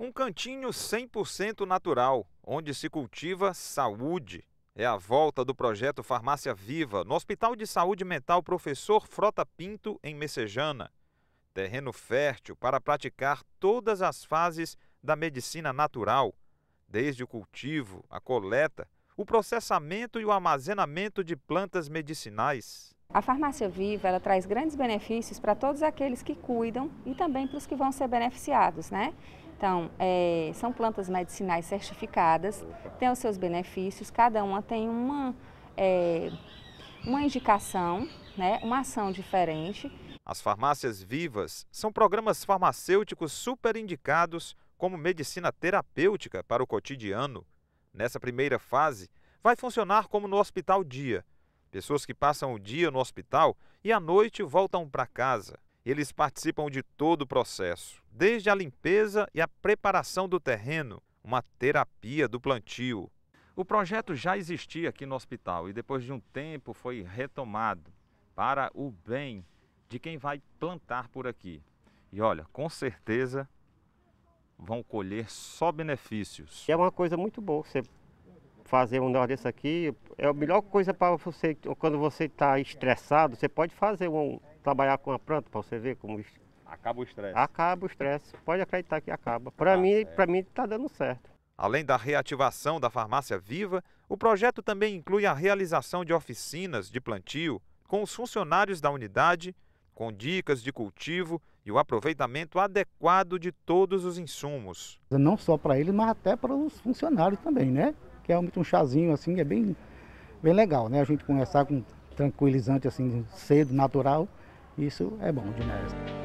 Um cantinho 100% natural, onde se cultiva saúde. É a volta do projeto Farmácia Viva, no Hospital de Saúde Mental Professor Frota Pinto, em Messejana. Terreno fértil para praticar todas as fases da medicina natural, desde o cultivo, a coleta, o processamento e o armazenamento de plantas medicinais. A farmácia viva ela traz grandes benefícios para todos aqueles que cuidam e também para os que vão ser beneficiados, né? Então, é, são plantas medicinais certificadas, têm os seus benefícios, cada uma tem uma, é, uma indicação, né, uma ação diferente. As farmácias vivas são programas farmacêuticos super indicados como medicina terapêutica para o cotidiano. Nessa primeira fase, vai funcionar como no hospital dia. Pessoas que passam o dia no hospital e à noite voltam para casa. Eles participam de todo o processo, desde a limpeza e a preparação do terreno, uma terapia do plantio. O projeto já existia aqui no hospital e depois de um tempo foi retomado para o bem de quem vai plantar por aqui. E olha, com certeza vão colher só benefícios. É uma coisa muito boa você fazer um negócio desse aqui. É a melhor coisa para você, quando você está estressado, você pode fazer um, trabalhar com a planta para você ver como. Acaba o estresse. Acaba o estresse. Pode acreditar que acaba. Para ah, mim, é. para mim está dando certo. Além da reativação da farmácia viva, o projeto também inclui a realização de oficinas de plantio com os funcionários da unidade, com dicas de cultivo e o aproveitamento adequado de todos os insumos. Não só para eles, mas até para os funcionários também, né? Que é realmente um chazinho assim, é bem, bem legal, né? A gente conversar com tranquilizante assim, cedo, natural, isso é bom demais.